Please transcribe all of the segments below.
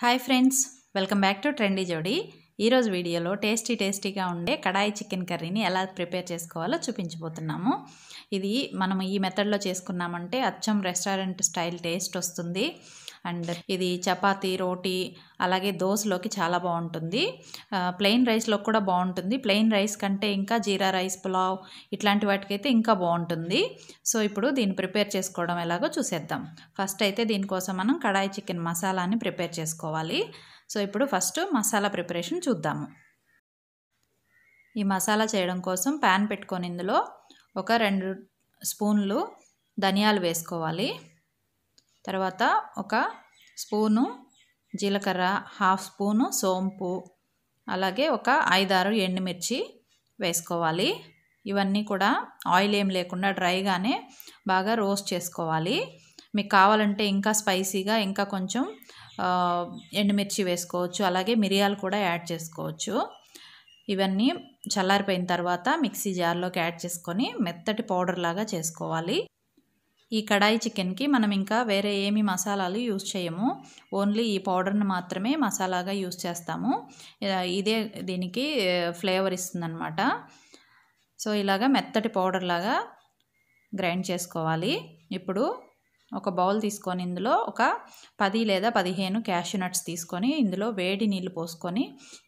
hi friends welcome back to trendy జోడి ఈరోజు వీడియోలో టేస్టీ టేస్టీగా ఉండే కడాయి చికెన్ కర్రీని ఎలా ప్రిపేర్ చేసుకోవాలో చూపించబోతున్నాము ఇది మనం ఈ మెథడ్లో చేసుకున్నామంటే అచ్చం రెస్టారెంట్ స్టైల్ టేస్ట్ వస్తుంది అండ్ ఇది చపాతి రోటీ అలాగే దోశలోకి చాలా బాగుంటుంది ప్లెయిన్ రైస్లో కూడా బాగుంటుంది ప్లెయిన్ రైస్ కంటే ఇంకా జీరా రైస్ పులావ్ ఇట్లాంటి వాటికైతే ఇంకా బాగుంటుంది సో ఇప్పుడు దీన్ని ప్రిపేర్ చేసుకోవడం ఎలాగో చూసేద్దాం ఫస్ట్ అయితే దీనికోసం మనం కడాయి చికెన్ మసాలాని ప్రిపేర్ చేసుకోవాలి సో ఇప్పుడు ఫస్ట్ మసాలా ప్రిపరేషన్ చూద్దాము ఈ మసాలా చేయడం కోసం ప్యాన్ పెట్టుకొని ఇందులో ఒక రెండు స్పూన్లు ధనియాలు వేసుకోవాలి తర్వాత ఒక స్పూను జీలకర్ర హాఫ్ స్పూను సోంపు అలాగే ఒక ఐదారు ఎండుమిర్చి వేసుకోవాలి ఇవన్నీ కూడా ఆయిల్ ఏం లేకుండా డ్రైగానే బాగా రోస్ట్ చేసుకోవాలి మీకు కావాలంటే ఇంకా స్పైసీగా ఇంకా కొంచెం ఎండుమిర్చి వేసుకోవచ్చు అలాగే మిరియాలు కూడా యాడ్ చేసుకోవచ్చు ఇవన్నీ చల్లారిపోయిన తర్వాత మిక్సీ జార్లోకి యాడ్ చేసుకొని మెత్తటి పౌడర్ లాగా చేసుకోవాలి ఈ కడాయి చికెన్కి మనం ఇంకా వేరే ఏమి మసాలాలు యూజ్ చేయము ఓన్లీ ఈ పౌడర్ని మాత్రమే మసాలాగా యూజ్ చేస్తాము ఇదే దీనికి ఫ్లేవర్ ఇస్తుందన్నమాట సో ఇలాగ మెత్తటి పౌడర్ లాగా గ్రైండ్ చేసుకోవాలి ఇప్పుడు ఒక బౌల్ తీసుకొని ఇందులో ఒక పది లేదా పదిహేను క్యాష్యూ నట్స్ తీసుకొని ఇందులో వేడి నీళ్లు పోసుకొని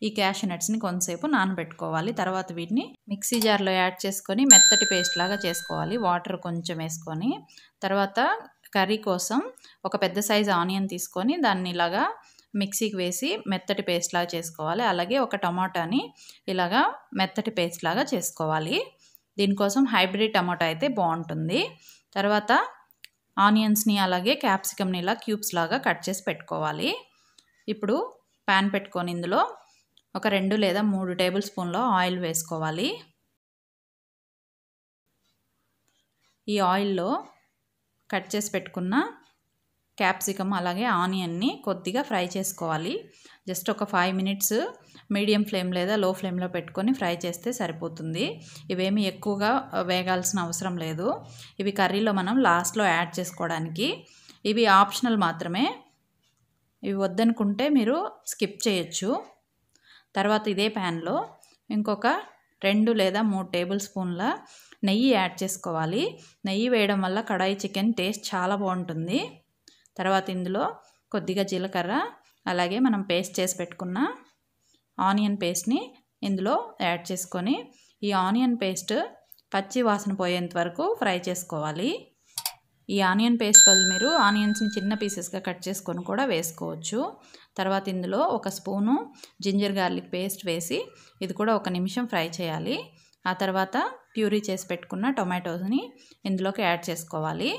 ఈ క్యాష్యూ నట్స్ని కొంతసేపు నానబెట్టుకోవాలి తర్వాత వీటిని మిక్సీ జార్లో యాడ్ చేసుకొని మెత్తటి పేస్ట్ లాగా చేసుకోవాలి వాటర్ కొంచెం వేసుకొని తర్వాత కర్రీ కోసం ఒక పెద్ద సైజు ఆనియన్ తీసుకొని దాన్ని ఇలాగా మిక్సీకి వేసి మెత్తటి పేస్ట్ లాగా చేసుకోవాలి అలాగే ఒక టమాటాని ఇలాగా మెత్తటి పేస్ట్ లాగా చేసుకోవాలి దీనికోసం హైబ్రిడ్ టమాటా అయితే బాగుంటుంది తర్వాత ఆనియన్స్ని అలాగే క్యాప్సికమ్ని ఇలా క్యూబ్స్ లాగా కట్ చేసి పెట్టుకోవాలి ఇప్పుడు ప్యాన్ పెట్టుకొని ఇందులో ఒక రెండు లేదా మూడు టేబుల్ స్పూన్లో ఆయిల్ వేసుకోవాలి ఈ ఆయిల్లో కట్ చేసి పెట్టుకున్న క్యాప్సికమ్ అలాగే ఆనియన్ని కొద్దిగా ఫ్రై చేసుకోవాలి జస్ట్ ఒక ఫైవ్ మినిట్స్ మీడియం ఫ్లేమ్ లేదా లో ఫ్లేమ్లో పెట్టుకొని ఫ్రై చేస్తే సరిపోతుంది ఇవేమి ఎక్కువగా వేగాల్సిన అవసరం లేదు ఇవి కర్రీలో మనం లాస్ట్లో యాడ్ చేసుకోవడానికి ఇవి ఆప్షనల్ మాత్రమే ఇవి వద్దనుకుంటే మీరు స్కిప్ చేయొచ్చు తర్వాత ఇదే ప్యాన్లో ఇంకొక రెండు లేదా మూడు టేబుల్ స్పూన్ల నెయ్యి యాడ్ చేసుకోవాలి నెయ్యి వేయడం వల్ల కడాయి చికెన్ టేస్ట్ చాలా బాగుంటుంది తర్వాత ఇందులో కొద్దిగా జీలకర్ర అలాగే మనం పేస్ట్ చేసి పెట్టుకున్న ఆనియన్ పేస్ట్ని ఇందులో యాడ్ చేసుకొని ఈ ఆనియన్ పేస్ట్ పచ్చి వాసన పోయేంత వరకు ఫ్రై చేసుకోవాలి ఈ ఆనియన్ పేస్ట్ బదులు మీరు ఆనియన్స్ని చిన్న పీసెస్గా కట్ చేసుకొని కూడా వేసుకోవచ్చు తర్వాత ఇందులో ఒక స్పూను జింజర్ గార్లిక్ పేస్ట్ వేసి ఇది కూడా ఒక నిమిషం ఫ్రై చేయాలి ఆ తర్వాత ప్యూరీ చేసి పెట్టుకున్న టొమాటోస్ని ఇందులోకి యాడ్ చేసుకోవాలి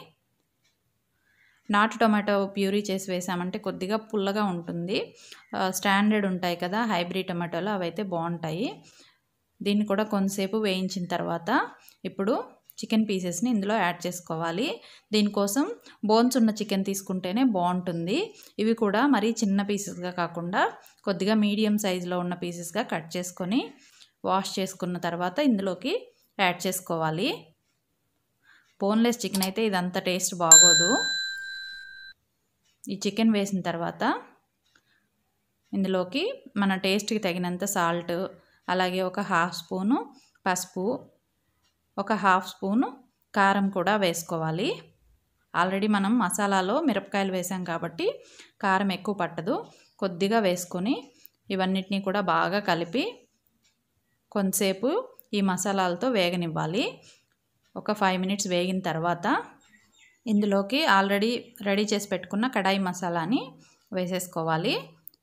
నాటు టమాటో ప్యూరీ చేసి వేసామంటే కొద్దిగా పుల్లగా ఉంటుంది స్టాండర్డ్ ఉంటాయి కదా హైబ్రిడ్ టొమాటోలు అవైతే బాగుంటాయి దీన్ని కూడా కొంతసేపు వేయించిన తర్వాత ఇప్పుడు చికెన్ పీసెస్ని ఇందులో యాడ్ చేసుకోవాలి దీనికోసం బోన్స్ ఉన్న చికెన్ తీసుకుంటేనే బాగుంటుంది ఇవి కూడా మరీ చిన్న పీసెస్గా కాకుండా కొద్దిగా మీడియం సైజులో ఉన్న పీసెస్గా కట్ చేసుకొని వాష్ చేసుకున్న తర్వాత ఇందులోకి యాడ్ చేసుకోవాలి బోన్లెస్ చికెన్ అయితే ఇదంతా టేస్ట్ బాగోదు ఈ చికెన్ వేసిన తర్వాత ఇందులోకి మన టేస్ట్కి తగినంత సాల్ట్ అలాగే ఒక హాఫ్ స్పూను పసుపు ఒక హాఫ్ స్పూను కారం కూడా వేసుకోవాలి ఆల్రెడీ మనం మసాలాలో మిరపకాయలు వేసాం కాబట్టి కారం ఎక్కువ పట్టదు కొద్దిగా వేసుకొని ఇవన్నిటినీ కూడా బాగా కలిపి కొంతసేపు ఈ మసాలాలతో వేగనివ్వాలి ఒక ఫైవ్ మినిట్స్ వేగిన తర్వాత ఇందులోకి ఆల్రెడీ రెడీ చేసి పెట్టుకున్న కడాయి మసాలాని వేసేసుకోవాలి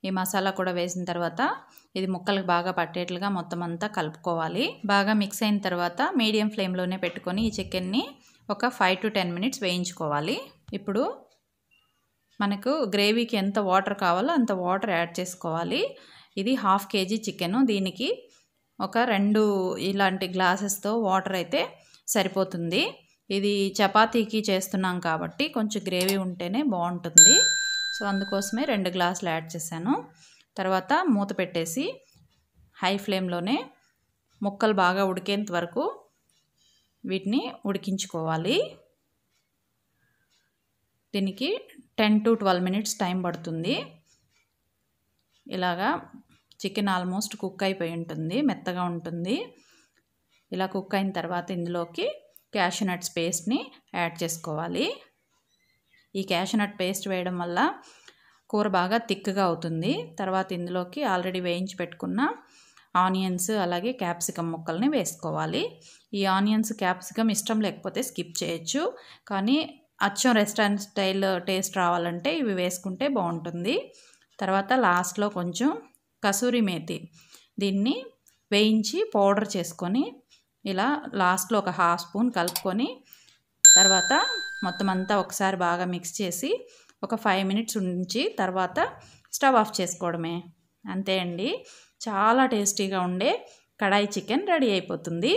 ఈ మసాలా కూడా వేసిన తర్వాత ఇది ముక్కలకు బాగా పట్టేట్లుగా మొత్తం అంతా కలుపుకోవాలి బాగా మిక్స్ అయిన తర్వాత మీడియం ఫ్లేమ్లోనే పెట్టుకొని ఈ చికెన్ని ఒక ఫైవ్ టు టెన్ మినిట్స్ వేయించుకోవాలి ఇప్పుడు మనకు గ్రేవీకి ఎంత వాటర్ కావాలో అంత వాటర్ యాడ్ చేసుకోవాలి ఇది హాఫ్ కేజీ చికెన్ దీనికి ఒక రెండు ఇలాంటి గ్లాసెస్తో వాటర్ అయితే సరిపోతుంది ఇది చపాతీకి చేస్తున్నాం కాబట్టి కొంచెం గ్రేవీ ఉంటేనే బాగుంటుంది సో అందుకోసమే రెండు గ్లాసులు యాడ్ చేశాను తర్వాత మూత పెట్టేసి హై ఫ్లేమ్లోనే ముక్కలు బాగా ఉడికేంత వరకు వీటిని ఉడికించుకోవాలి దీనికి ten to twelve minutes time పడుతుంది ఇలాగా చికెన్ ఆల్మోస్ట్ కుక్ అయిపోయి ఉంటుంది మెత్తగా ఉంటుంది ఇలా కుక్ అయిన తర్వాత ఇందులోకి క్యాషనట్స్ పేస్ట్ని యాడ్ చేసుకోవాలి ఈ క్యాషనట్ పేస్ట్ వేయడం వల్ల కూర బాగా థిక్గా అవుతుంది తర్వాత ఇందులోకి ఆల్రెడీ వేయించి పెట్టుకున్న ఆనియన్స్ అలాగే క్యాప్సికమ్ ముక్కల్ని వేసుకోవాలి ఈ ఆనియన్స్ క్యాప్సికమ్ ఇష్టం లేకపోతే స్కిప్ చేయొచ్చు కానీ అచ్చం రెస్టారెంట్ స్టైల్ టేస్ట్ రావాలంటే ఇవి వేసుకుంటే బాగుంటుంది తర్వాత లాస్ట్లో కొంచెం కసూరి మేతి దీన్ని వేయించి పౌడర్ చేసుకొని ఇలా లాస్ట్లో ఒక హాఫ్ స్పూన్ కలుపుకొని తర్వాత మొత్తం అంతా ఒకసారి బాగా మిక్స్ చేసి ఒక ఫైవ్ మినిట్స్ ఉంచి తర్వాత స్టవ్ ఆఫ్ చేసుకోవడమే అంతే అండి చాలా టేస్టీగా ఉండే కడాయి చికెన్ రెడీ అయిపోతుంది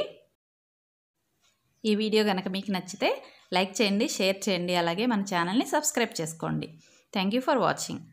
ఈ వీడియో కనుక మీకు నచ్చితే లైక్ చేయండి షేర్ చేయండి అలాగే మన ఛానల్ని సబ్స్క్రైబ్ చేసుకోండి థ్యాంక్ ఫర్ వాచింగ్